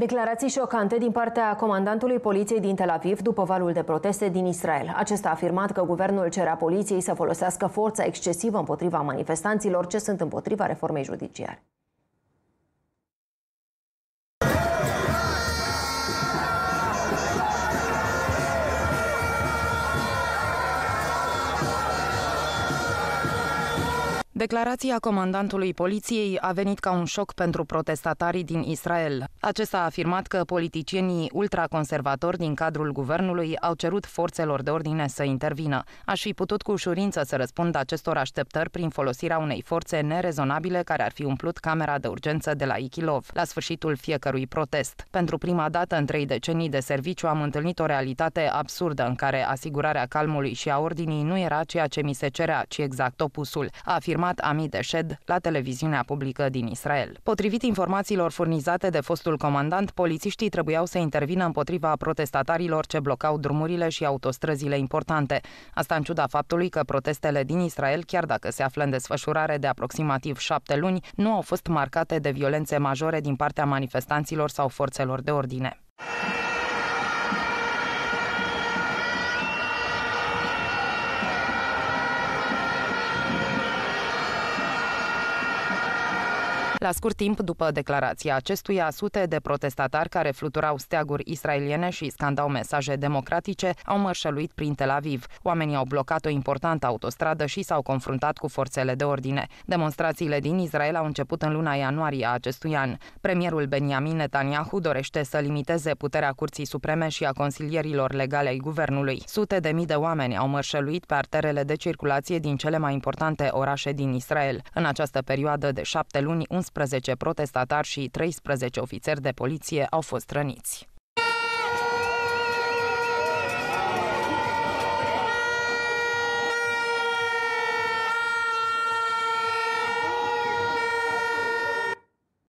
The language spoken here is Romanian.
Declarații șocante din partea comandantului poliției din Tel Aviv după valul de proteste din Israel. Acesta a afirmat că guvernul cerea poliției să folosească forța excesivă împotriva manifestanților ce sunt împotriva reformei judiciare. Declarația comandantului poliției a venit ca un șoc pentru protestatarii din Israel. Acesta a afirmat că politicienii ultraconservatori din cadrul guvernului au cerut forțelor de ordine să intervină. Aș fi putut cu ușurință să răspund acestor așteptări prin folosirea unei forțe nerezonabile care ar fi umplut camera de urgență de la Ichilov, la sfârșitul fiecărui protest. Pentru prima dată în trei decenii de serviciu am întâlnit o realitate absurdă în care asigurarea calmului și a ordinii nu era ceea ce mi se cerea, ci exact opusul, a afirmat Ahmad Ami Deșed la televiziunea publică din Israel. Potrivit informațiilor furnizate de fostul comandant, polițiștii trebuiau să intervină împotriva protestatarilor ce blocau drumurile și autostrăzile importante. Asta în ciuda faptului că protestele din Israel, chiar dacă se află în desfășurare de aproximativ șapte luni, nu au fost marcate de violențe majore din partea manifestanților sau forțelor de ordine. La scurt timp după declarația acestuia, sute de protestatari care fluturau steaguri israeliene și scandau mesaje democratice au mărșăluit prin Tel Aviv. Oamenii au blocat o importantă autostradă și s-au confruntat cu forțele de ordine. Demonstrațiile din Israel au început în luna ianuarie a acestui an. Premierul Benjamin Netanyahu dorește să limiteze puterea Curții Supreme și a consilierilor legale ai guvernului. Sute de mii de oameni au mărșăluit pe arterele de circulație din cele mai importante orașe din Israel. În această perioadă de șapte luni, 11 12 protestatari și 13 ofițeri de poliție au fost răniți.